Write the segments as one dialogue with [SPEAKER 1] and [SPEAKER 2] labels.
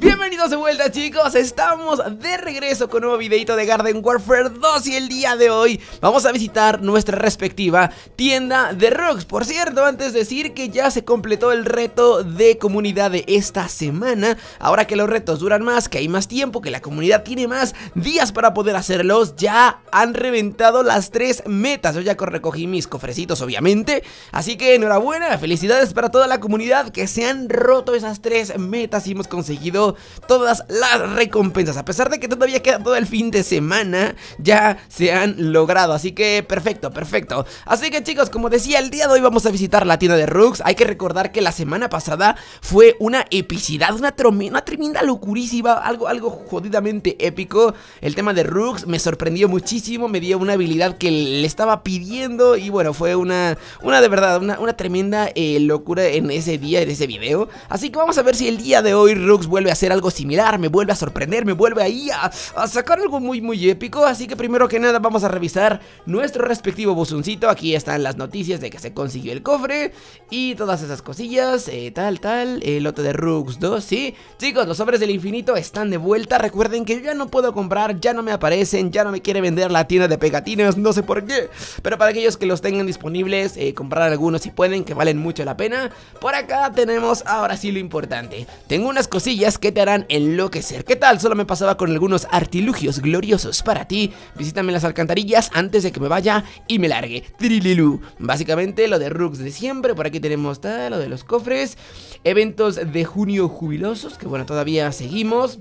[SPEAKER 1] Bienvenidos de vuelta chicos, estamos de regreso con un nuevo videito de Garden Warfare 2 y el día de hoy vamos a visitar nuestra respectiva tienda de Rocks Por cierto, antes de decir que ya se completó el reto de comunidad de esta semana Ahora que los retos duran más, que hay más tiempo, que la comunidad tiene más días para poder hacerlos Ya han reventado las tres metas, yo ya recogí mis cofrecitos obviamente Así que enhorabuena, felicidades para toda la comunidad que se han roto esas tres metas y hemos conseguido todas las recompensas. A pesar de que todavía queda todo el fin de semana, ya se han logrado. Así que perfecto, perfecto. Así que chicos, como decía, el día de hoy vamos a visitar la tienda de Rooks. Hay que recordar que la semana pasada fue una epicidad, una, tremenda locurísima, algo, algo jodidamente épico. El tema de Rooks me sorprendió muchísimo, me dio una habilidad que le estaba pidiendo y bueno, fue una, una de verdad, una, tremenda eh, locura en ese día, en ese video. Así que vamos a ver si el día de hoy Rooks vuelve a hacer algo similar, me vuelve a sorprender, me vuelve ahí a, sacar algo muy muy épico Así que primero que nada vamos a revisar nuestro respectivo buzoncito Aquí están las noticias de que se consiguió el cofre y todas esas cosillas eh, Tal, tal, el lote de Rooks 2, sí Chicos, los sobres del infinito están de vuelta Recuerden que ya no puedo comprar, ya no me aparecen, ya no me quiere vender la tienda de pegatinas, no sé por qué Pero para aquellos que los tengan disponibles, eh, comprar algunos si pueden, que valen mucho la pena Por acá tenemos ahora sí lo importante Tengo unas cosillas que te harán enloquecer. ¿Qué tal? Solo me pasaba con algunos artilugios gloriosos para ti. Visítame las alcantarillas antes de que me vaya y me largue. Trililu. Básicamente lo de Rooks de siempre. Por aquí tenemos tal, lo de los cofres. Eventos de junio jubilosos, que bueno, todavía seguimos.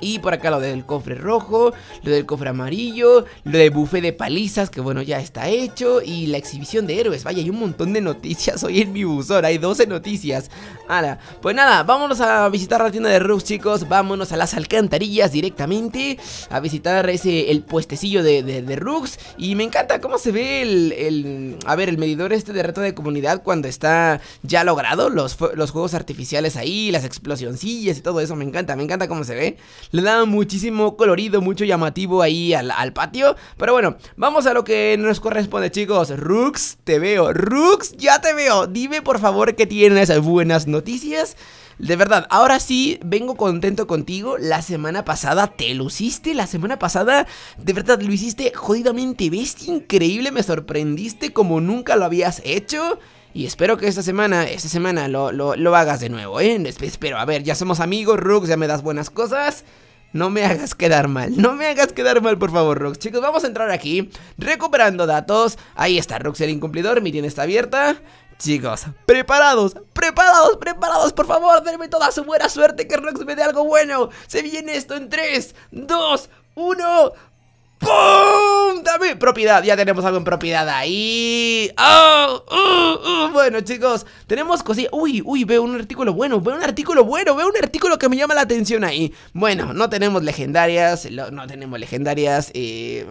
[SPEAKER 1] Y por acá lo del cofre rojo, lo del cofre amarillo, lo del buffet de palizas, que bueno, ya está hecho. Y la exhibición de héroes. Vaya, hay un montón de noticias hoy en mi buzón. Hay 12 noticias. Ahora pues nada, vámonos a visitar la tienda de Rux, chicos. Vámonos a las alcantarillas directamente. A visitar ese, el puestecillo de, de, de Rux. Y me encanta cómo se ve el, el, A ver, el medidor este de reto de comunidad cuando está ya logrado. Los, los juegos artificiales ahí, las explosioncillas y todo eso. Me encanta, me encanta cómo se ve le da muchísimo colorido, mucho llamativo ahí al, al, patio. Pero bueno, vamos a lo que nos corresponde, chicos. Rux, te veo. Rux, ya te veo. Dime por favor que tienes buenas noticias. De verdad, ahora sí vengo contento contigo. La semana pasada te luciste. La semana pasada, de verdad, lo hiciste jodidamente bestia. Increíble, me sorprendiste como nunca lo habías hecho. Y espero que esta semana, esta semana lo, lo, lo hagas de nuevo, ¿eh? Espero, a ver, ya somos amigos, Rux, ya me das buenas cosas. No me hagas quedar mal, no me hagas quedar mal, por favor, Rox. Chicos, vamos a entrar aquí, recuperando datos. Ahí está, Rox el incumplidor, mi tienda está abierta. Chicos, preparados, preparados, preparados, por favor, denme toda su buena suerte que Rox me dé algo bueno. Se viene esto en 3, 2, 1... ¡Pum! Dame propiedad, ya tenemos algo en propiedad ahí ¡Oh! ¡Uh! ¡Uh! Bueno chicos, tenemos cosillas Uy, uy, veo un artículo bueno, veo un artículo bueno Veo un artículo que me llama la atención ahí Bueno, no tenemos legendarias No tenemos legendarias eh,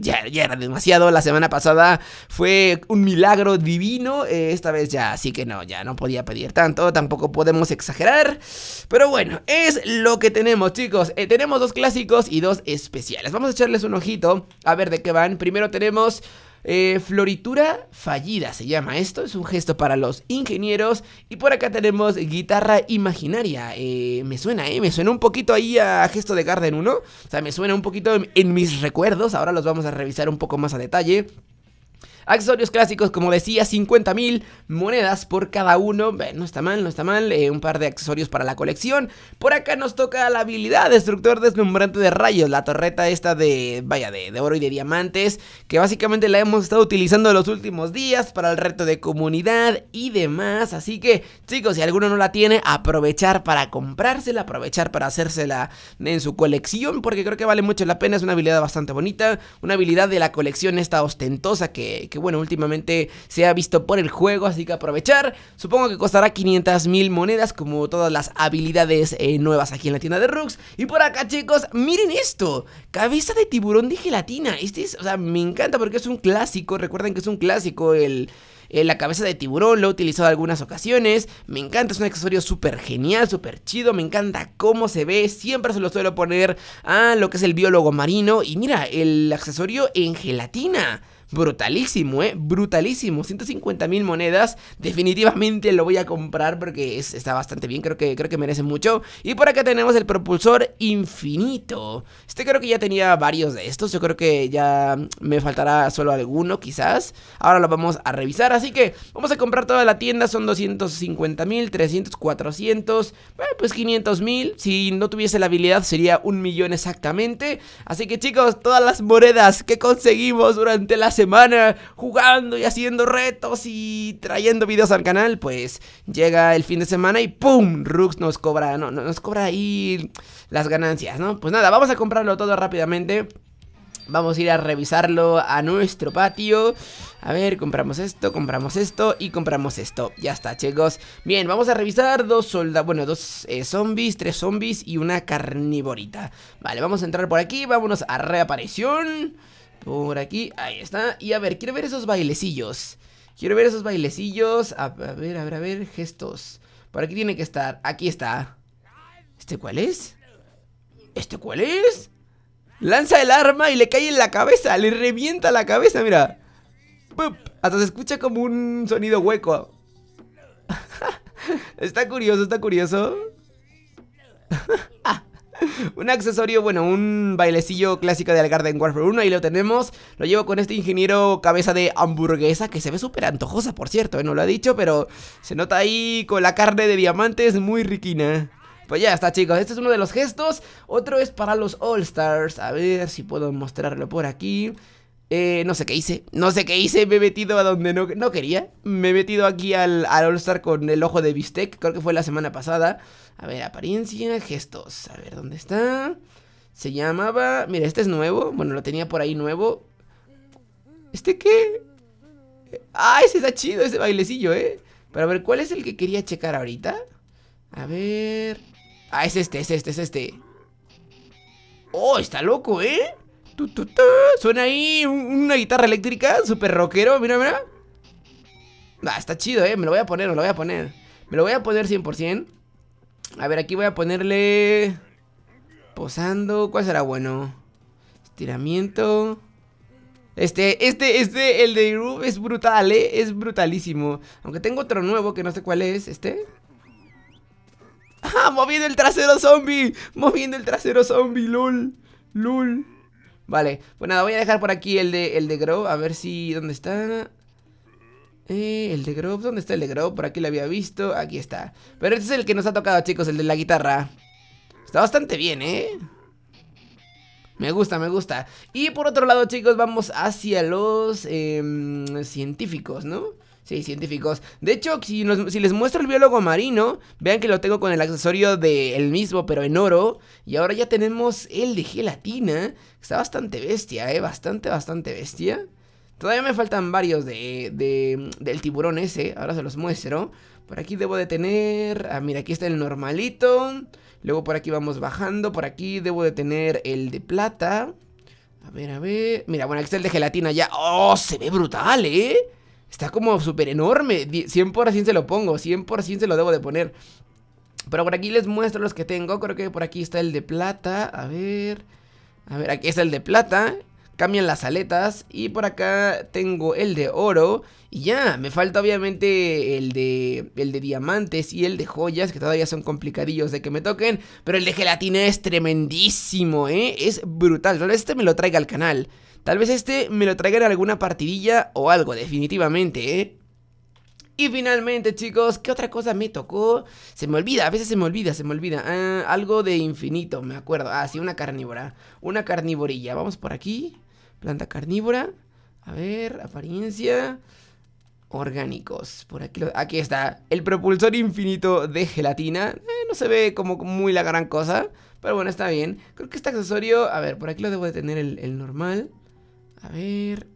[SPEAKER 1] ya, era demasiado, la semana pasada Fue un milagro divino eh, Esta vez ya, así que no, ya no podía pedir tanto Tampoco podemos exagerar Pero bueno, es lo que tenemos chicos eh, Tenemos dos clásicos y dos especiales Vamos a echarles un a ver de qué van. Primero tenemos eh, floritura fallida se llama esto, es un gesto para los ingenieros. Y por acá tenemos guitarra imaginaria. Eh, me suena, eh, me suena un poquito ahí a gesto de Garden 1. O sea, me suena un poquito en mis recuerdos. Ahora los vamos a revisar un poco más a detalle. Accesorios clásicos, como decía, 50.000 monedas por cada uno. no está mal, no está mal. Eh, un par de accesorios para la colección. Por acá nos toca la habilidad Destructor Deslumbrante de Rayos. La torreta esta de, vaya, de, de oro y de diamantes. Que básicamente la hemos estado utilizando los últimos días para el reto de comunidad y demás. Así que, chicos, si alguno no la tiene, aprovechar para comprársela, aprovechar para hacérsela en su colección. Porque creo que vale mucho la pena. Es una habilidad bastante bonita. Una habilidad de la colección esta ostentosa que que bueno, últimamente se ha visto por el juego, así que aprovechar. Supongo que costará 500 mil monedas como todas las habilidades eh, nuevas aquí en la tienda de Rooks. Y por acá chicos, miren esto, cabeza de tiburón de gelatina. Este es, o sea, me encanta porque es un clásico, recuerden que es un clásico el eh, la cabeza de tiburón, lo he utilizado algunas ocasiones. Me encanta, es un accesorio súper genial, súper chido. Me encanta cómo se ve. Siempre se lo suelo poner a lo que es el biólogo marino. Y mira, el accesorio en gelatina brutalísimo, ¿eh? Brutalísimo. 150 mil monedas. Definitivamente lo voy a comprar porque está bastante bien. Creo que, creo que merece mucho. Y por acá tenemos el propulsor infinito. Este creo que ya tenía varios de estos. Yo creo que ya me faltará solo alguno quizás. Ahora lo vamos a revisar. Así que vamos a comprar toda la tienda. Son 250 mil, 300, 400. Bueno, pues 500 mil. Si no tuviese la habilidad sería un millón exactamente. Así que chicos, todas las monedas que conseguimos durante la semana jugando y haciendo retos y trayendo videos al canal, pues llega el fin de semana y ¡pum! Rux nos cobra, no, nos cobra ahí las ganancias, ¿no? Pues nada, vamos a comprarlo todo rápidamente. Vamos a ir a revisarlo a nuestro patio. A ver, compramos esto, compramos esto y compramos esto. Ya está, chicos. Bien, vamos a revisar dos soldados, bueno, dos eh, zombies, tres zombies y una carnivorita. Vale, vamos a entrar por aquí, vámonos a reaparición. Por aquí, ahí está. Y a ver, quiero ver esos bailecillos. Quiero ver esos bailecillos. A, ver, a ver, a ver, gestos. Por aquí tiene que estar. Aquí está. ¿Este cuál es? ¿Este cuál es? Lanza el arma y le cae en la cabeza. Le revienta la cabeza, mira. Hasta se escucha como un sonido hueco. está curioso, está curioso. Ah. un accesorio, bueno, un bailecillo clásico de Algarden en Warfare 1, ahí lo tenemos. Lo llevo con este ingeniero cabeza de hamburguesa, que se ve súper antojosa, por cierto, ¿eh? no lo ha dicho, pero se nota ahí con la carne de diamantes muy riquina. Pues ya está chicos, este es uno de los gestos Otro es para los All Stars A ver si puedo mostrarlo por aquí eh, no sé qué hice, no sé qué hice, me he metido a donde no, no quería. Me he metido aquí al, al All Star con el ojo de Bistec, creo que fue la semana pasada. A ver, apariencia, gestos, a ver, ¿dónde está? Se llamaba... Mira, este es nuevo, bueno, lo tenía por ahí nuevo. ¿Este qué? Ah, ese está chido, ese bailecillo, ¿eh? Pero a ver, ¿cuál es el que quería checar ahorita? A ver... Ah, es este, es este, es este. Oh, está loco, ¿eh? Suena ahí una guitarra eléctrica, súper rockero, mira, mira. Ah, está chido, eh, me lo voy a poner, me lo voy a poner. Me lo voy a poner 100%. A ver, aquí voy a ponerle... Posando, ¿cuál será bueno? Estiramiento... Este, este, este, el de Irub es brutal, eh, es brutalísimo. Aunque tengo otro nuevo que no sé cuál es, este... ¡Ah! ¡Moviendo el trasero zombie! ¡Moviendo el trasero zombie! ¡Lul! ¡Lul! Vale, pues nada, voy a dejar por aquí el de, el de Grove, a ver si... ¿Dónde está? Eh, el de Grove, ¿dónde está el de Grove? Por aquí lo había visto, aquí está Pero este es el que nos ha tocado, chicos, el de la guitarra Está bastante bien, ¿eh? Me gusta, me gusta Y por otro lado, chicos, vamos hacia los em, científicos, ¿no? Sí, científicos. De hecho, si, les muestro el biólogo marino, vean que lo tengo con el accesorio del mismo, pero en oro. Y ahora ya tenemos el de gelatina. Está bastante bestia, ¿eh? Bastante, bastante bestia. Todavía me faltan varios de, del tiburón ese. Ahora se los muestro. Por aquí debo de tener... Ah, mira, aquí está el normalito. Luego por aquí vamos bajando. Por aquí debo de tener el de plata. A ver, a ver... Mira, bueno, aquí está el de gelatina ya. ¡Oh! Se ve brutal, ¿eh? Está como súper enorme. 100% se lo pongo. 100% se lo debo de poner. Pero por aquí les muestro los que tengo. Creo que por aquí está el de plata. A ver. A ver, aquí está el de plata cambian las aletas y por acá tengo el de oro y ya, me falta obviamente el de el de diamantes y el de joyas que todavía son complicadillos de que me toquen, pero el de gelatina es tremendísimo, ¿eh? es brutal, tal vez este me lo traiga al canal, tal vez este me lo traiga en alguna partidilla o algo definitivamente, ¿eh? Y finalmente, chicos, ¿qué otra cosa me tocó? Se me olvida, a veces se me olvida, se me olvida. Ah, algo de infinito, me acuerdo. Ah, sí, una carnívora. Una carnívorilla. Vamos por aquí. Planta carnívora. A ver, apariencia. Orgánicos. Por aquí, aquí está. El propulsor infinito de gelatina. Eh, no se ve como muy la gran cosa. Pero bueno, está bien. Creo que este accesorio... A ver, por aquí lo debo de tener el, normal. A ver...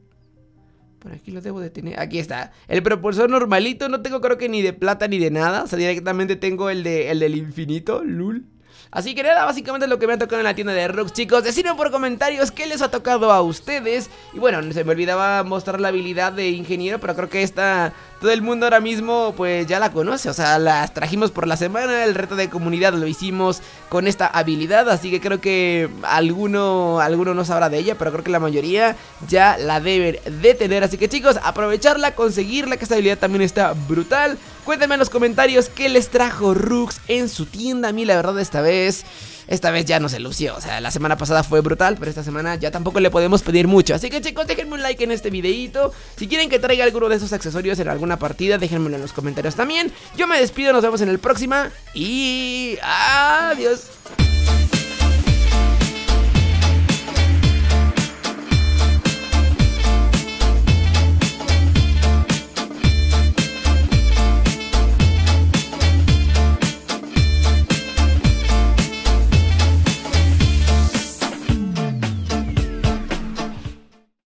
[SPEAKER 1] Por aquí lo debo de tener. Aquí está. El propulsor normalito. No tengo creo que ni de plata ni de nada. O sea, directamente tengo el, de, el del infinito. Lul. Así que nada, básicamente es lo que me ha tocado en la tienda de Rux, chicos. Decidme por comentarios qué les ha tocado a ustedes. Y bueno, se me olvidaba mostrar la habilidad de ingeniero, pero creo que esta todo el mundo ahora mismo pues ya la conoce, o sea, las trajimos por la semana, el reto de comunidad lo hicimos con esta habilidad, así que creo que alguno, alguno no sabrá de ella, pero creo que la mayoría ya la deben de tener, así que chicos, aprovecharla, conseguirla, que esta habilidad también está brutal. Cuéntenme en los comentarios qué les trajo Rux en su tienda. A mí, la verdad, esta vez. Esta vez ya no se lució, o sea, la semana pasada fue brutal, pero esta semana ya tampoco le podemos pedir mucho. Así que chicos, déjenme un like en este videito. Si quieren que traiga alguno de esos accesorios en alguna partida, déjenmelo en los comentarios también. Yo me despido, nos vemos en el próxima y adiós.